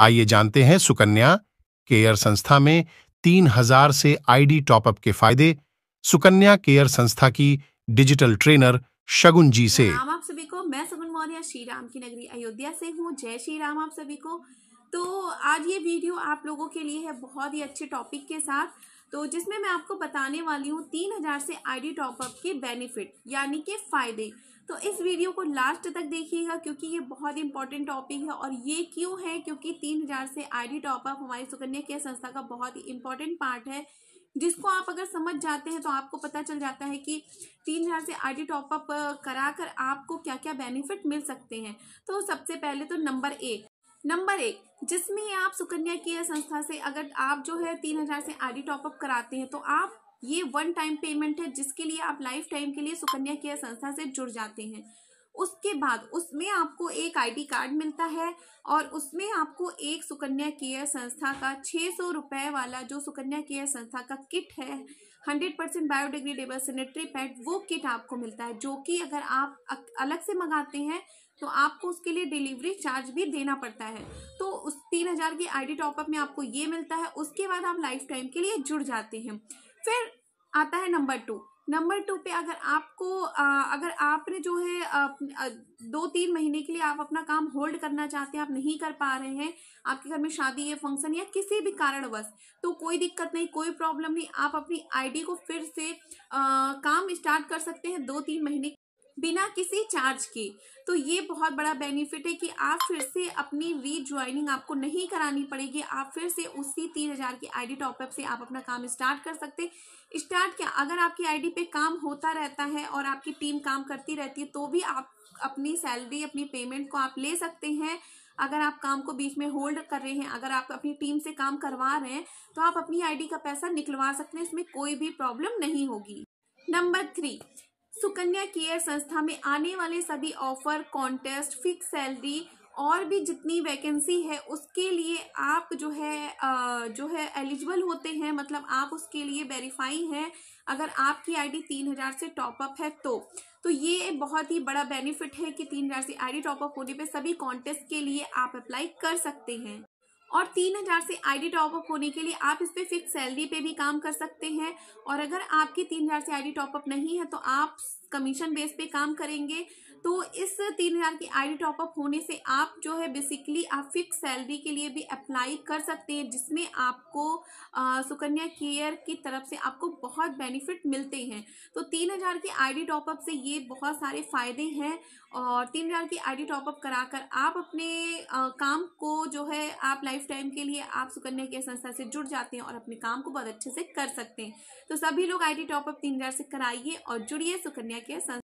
आइए जानते हैं सुकन्या केयर संस्था में तीन हजार से आईडी टॉपअप के फायदे सुकन्या केयर संस्था की डिजिटल ट्रेनर शगुन जी से राम आप सभी को मैं सगुन मौर्य श्री राम की नगरी अयोध्या से हूँ जय श्री राम आप सभी को तो आज ये वीडियो आप लोगों के लिए है बहुत ही अच्छे टॉपिक के साथ तो जिसमें मैं आपको बताने वाली हूँ तीन हज़ार से आईडी टॉपअप के बेनिफिट यानी कि फ़ायदे तो इस वीडियो को लास्ट तक देखिएगा क्योंकि ये बहुत इंपॉर्टेंट टॉपिक है और ये क्यों है क्योंकि तीन हज़ार से आईडी टॉपअप हमारी सुकन्या के संस्था का बहुत ही इंपॉर्टेंट पार्ट है जिसको आप अगर समझ जाते हैं तो आपको पता चल जाता है कि तीन हज़ार से आईडी टॉपअप करा कर आपको क्या क्या बेनिफिट मिल सकते हैं तो सबसे पहले तो नंबर एक नंबर एक जिसमें आप सुकन्या की संस्था से अगर आप जो है तीन हजार से आर टॉपअप कराते हैं तो आप ये वन टाइम पेमेंट है जिसके लिए आप लाइफ टाइम के लिए सुकन्या की संस्था से जुड़ जाते हैं उसके बाद उसमें आपको एक आईडी कार्ड मिलता है और उसमें आपको एक सुकन्या केयर संस्था का छः सौ रुपये वाला जो सुकन्या केयर संस्था का किट है hundred percent biodegradable sanitary pad वो किट आपको मिलता है जो कि अगर आप अलग से मंगाते हैं तो आपको उसके लिए डिलीवरी चार्ज भी देना पड़ता है तो उस तीन हज़ार की आई टॉपअप में आपको ये मिलता है उसके बाद आप लाइफ टाइम के लिए जुड़ जाते हैं फिर आता है नंबर टू नंबर टू पे अगर आपको अगर आपने जो है दो तीन महीने के लिए आप अपना काम होल्ड करना चाहते हैं आप नहीं कर पा रहे हैं आपके घर में शादी है फंक्शन या किसी भी कारणवश तो कोई दिक्कत नहीं कोई प्रॉब्लम नहीं आप अपनी आईडी को फिर से आ, काम स्टार्ट कर सकते हैं दो तीन महीने बिना किसी चार्ज के तो ये बहुत बड़ा बेनिफिट है कि आप फिर से अपनी री ज्वाइनिंग आपको नहीं करानी पड़ेगी आप फिर से उसी तीन हज़ार की आईडी टॉपअप से आप अपना काम स्टार्ट कर सकते स्टार्ट क्या अगर आपकी आईडी पे काम होता रहता है और आपकी टीम काम करती रहती है तो भी आप अपनी सैलरी अपनी पेमेंट को आप ले सकते हैं अगर आप काम को बीच में होल्ड कर रहे हैं अगर आप अपनी टीम से काम करवा रहे हैं तो आप अपनी आईडी का पैसा निकलवा सकते हैं इसमें कोई भी प्रॉब्लम नहीं होगी नंबर थ्री सुकन्या केयर संस्था में आने वाले सभी ऑफर कॉन्टेस्ट फिक्स सैलरी और भी जितनी वैकेंसी है उसके लिए आप जो है जो है एलिजिबल होते हैं मतलब आप उसके लिए वेरीफाई हैं अगर आपकी आईडी तीन हजार से टॉपअप है तो तो ये बहुत ही बड़ा बेनिफिट है कि तीन हजार से आईडी टॉपअप होने पे सभी कॉन्टेस्ट के लिए आप अप्लाई कर सकते हैं और तीन हजार से आईडी टॉपअप होने के लिए आप इस पर फिक्स सैलरी पे भी काम कर सकते हैं और अगर आपकी तीन हजार से आईडी टॉपअप नहीं है तो आप कमीशन बेस पे काम करेंगे तो इस तीन हज़ार की आईडी टॉपअप होने से आप जो है बेसिकली आप फिक्स सैलरी के लिए भी अप्लाई कर सकते हैं जिसमें आपको आ, सुकन्या केयर की तरफ से आपको बहुत बेनिफिट मिलते हैं तो तीन हज़ार की आईडी टॉपअप से ये बहुत सारे फ़ायदे हैं और तीन हज़ार की आईडी टॉपअप कराकर आप अपने आ, काम को जो है आप लाइफ टाइम के लिए आप सुकन्या केयर संस्था से जुड़ जाते हैं और अपने काम को बहुत अच्छे से कर सकते हैं तो सभी लोग आई डी टॉपअप तीन हज़ार से कराइए और जुड़िए सुकन्या केयर